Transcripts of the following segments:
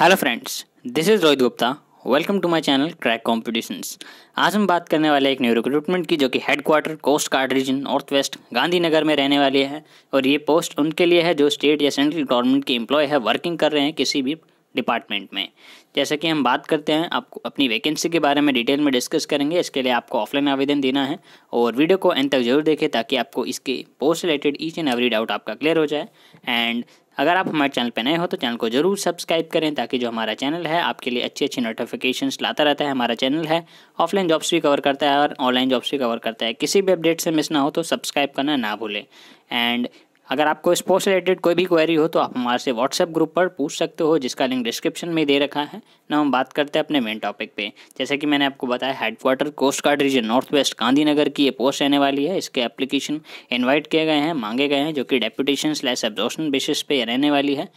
hello friends this is Rohit Gupta welcome to my channel crack competitions आज हम बात करने वाले एक न्यू रिक्रूटमेंट की जो कि headquarter coast guard region north west Gandhinagar में रहने वाली है और ये पोस्ट उनके लिए है जो स्टेट या सेंट्रल गवर्नमेंट के एम्प्लॉय है वर्किंग कर रहे हैं किसी भी डिपार्टमेंट में जैसा कि हम बात करते हैं आपको अपनी वैकेंसी के बारे में डिटेल में डिस्कस करेंगे इसके लिए आपको ऑफलाइन आवेदन देना है और वीडियो को एंड तक जरूर देखें ताकि आपको इसके post related each and every doubt आपका क्लियर हो जाए एंड अगर आप हमारे चैनल पर नए हो तो चैनल को जरूर सब्सक्राइब करें ताकि जो हमारा चैनल है आपके लिए अच्छी अच्छी नोटिफिकेशन लाता रहता है हमारा चैनल है ऑफलाइन जॉब्स भी कवर करता है और ऑनलाइन जॉब्स भी कवर करता है किसी भी अपडेट से मिस ना हो तो सब्सक्राइब करना ना भूलें एंड अगर आपको स्पोर्ट्स रिलेटेड कोई भी क्वेरी हो तो आप हमारे से व्हाट्सएप ग्रुप पर पूछ सकते हो जिसका लिंक डिस्क्रिप्शन में दे रखा है ना हम बात करते हैं अपने मेन टॉपिक पे जैसे कि मैंने आपको बताया headquarter coast guard region north west Gandhinagar की ये पोस्ट रहने वाली है इसके एप्लीकेशन इन्वाइट किए गए हैं मांगे गए हैं जो कि डेपुटेशन स्लैश एब्जॉर्शन बेसिस पे रहने वाली है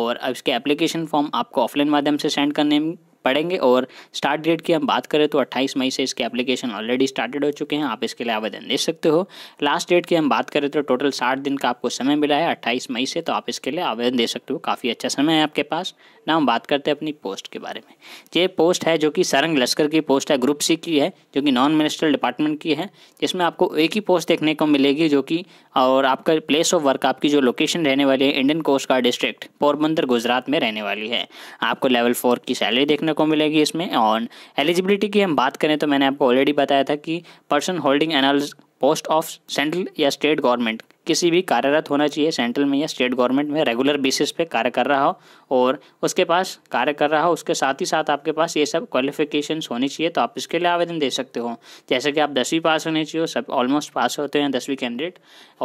और अब इसके एप्लीकेशन फॉर्म आपको ऑफलाइन माध्यम से सेंड करने पढ़ेंगे और स्टार्ट डेट की हम बात करें तो अट्ठाईस मई से इसके एप्लीकेशन ऑलरेडी स्टार्टेड हो चुके हैं आप इसके लिए आवेदन दे सकते हो लास्ट डेट की हम बात करें तो टोटल साठ दिन का आपको समय मिला है अट्ठाईस मई से तो आप इसके लिए आवेदन दे सकते हो काफ़ी अच्छा समय है आपके पास ना हम बात करते हैं अपनी पोस्ट के बारे में ये पोस्ट है जो कि सारंग लश्कर की पोस्ट है ग्रुप सी की है जो कि नॉन मिनिस्ट्रल डिपार्टमेंट की है जिसमें आपको एक ही पोस्ट देखने को मिलेगी जो कि और आपका प्लेस ऑफ वर्क आपकी जो लोकेशन रहने वाली है Indian coast guard district Porbandar Gujarat में रहने वाली है आपको लेवल फोर की सैलरी देखने को मिलेगी इसमें ऑन एलिजिबिलिटी की हम बात करें तो मैंने आपको ऑलरेडी बताया था कि person holding analogous post of central या स्टेट गवर्नमेंट किसी भी कार्यरत होना चाहिए सेंट्रल में या स्टेट गवर्नमेंट में रेगुलर बेसिस पे कार्य कर रहा हो और उसके पास कार्य कर रहा हो उसके साथ ही साथ आपके पास ये सब क्वालिफिकेशन होनी चाहिए तो आप इसके लिए आवेदन दे सकते हो जैसे कि आप दसवीं पास होने चाहिए सब ऑलमोस्ट पास होते हैं दसवीं कैंडिडेट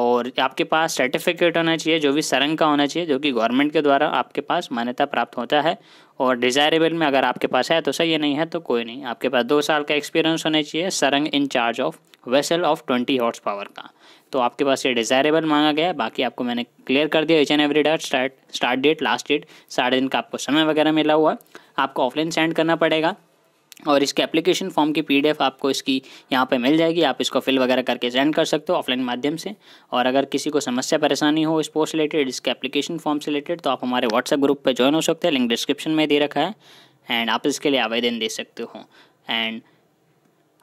और आपके पास सर्टिफिकेट होना चाहिए जो भी सरंग का होना चाहिए जो कि गवर्नमेंट के द्वारा आपके पास मान्यता प्राप्त होता है और डिज़ायरेबल में अगर आपके पास है तो सही नहीं है तो कोई नहीं आपके पास दो साल का एक्सपीरियंस होना चाहिए serang in charge of vessel of twenty horse power का तो आपके पास ये डिज़ायरेबल मांगा गया है बाकी आपको मैंने क्लियर कर दिया each and every date start start date last date साढ़े दिन का आपको समय वगैरह मिला हुआ आपको ऑफलाइन सेंड करना पड़ेगा और इसके एप्लीकेशन फॉर्म की पीडीएफ आपको इसकी यहाँ पे मिल जाएगी आप इसको फिल वगैरह करके सेंड कर सकते हो ऑफलाइन माध्यम से और अगर किसी को समस्या परेशानी हो इस पोस्ट रिलेटेड इसके एप्लीकेशन फॉर्म से रिलेटेड तो आप हमारे व्हाट्सएप ग्रुप पर ज्वाइन हो सकते हैं लिंक डिस्क्रिप्शन में दे रखा है एंड आप इसके लिए आवेदन दे सकते हो एंड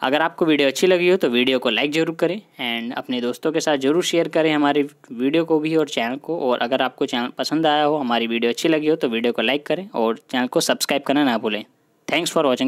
अगर आपको वीडियो अच्छी लगी हो तो वीडियो को लाइक ज़रूर करें एंड अपने दोस्तों के साथ ज़रूर शेयर करें हमारी वीडियो को भी और चैनल को और अगर आपको चैनल पसंद आया हो हमारी वीडियो अच्छी लगी हो तो वीडियो को लाइक करें और चैनल को सब्सक्राइब करना ना भूलें थैंक्स फॉर वॉचिंग